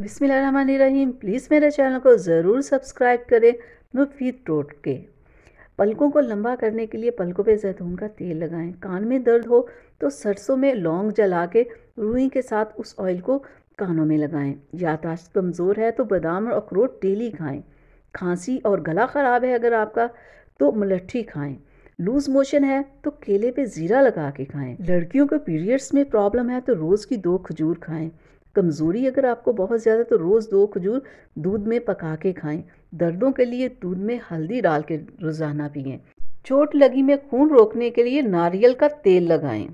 बिसमीम प्लीज़ मेरे चैनल को ज़रूर सब्सक्राइब करें मुफीद टोट के पलकों को लंबा करने के लिए पलकों पे जैतून का तेल लगाएं कान में दर्द हो तो सरसों में लौंग जला के रुई के साथ उस ऑयल को कानों में लगाएं यादाश्त कमज़ोर है तो बादाम और अखरोट डेली खाएं खांसी और गला ख़राब है अगर आपका तो मलट्ठी खाएं लूज मोशन है तो केले पे ज़ीरा लगा के खाएं लड़कियों को पीरियड्स में प्रॉब्लम है तो रोज़ की दो खजूर खाएं कमज़ोरी अगर आपको बहुत ज़्यादा तो रोज़ दो खजूर दूध में पका के खाएं दर्दों के लिए दूध में हल्दी डाल के रोज़ाना पिएं चोट लगी में खून रोकने के लिए नारियल का तेल लगाएं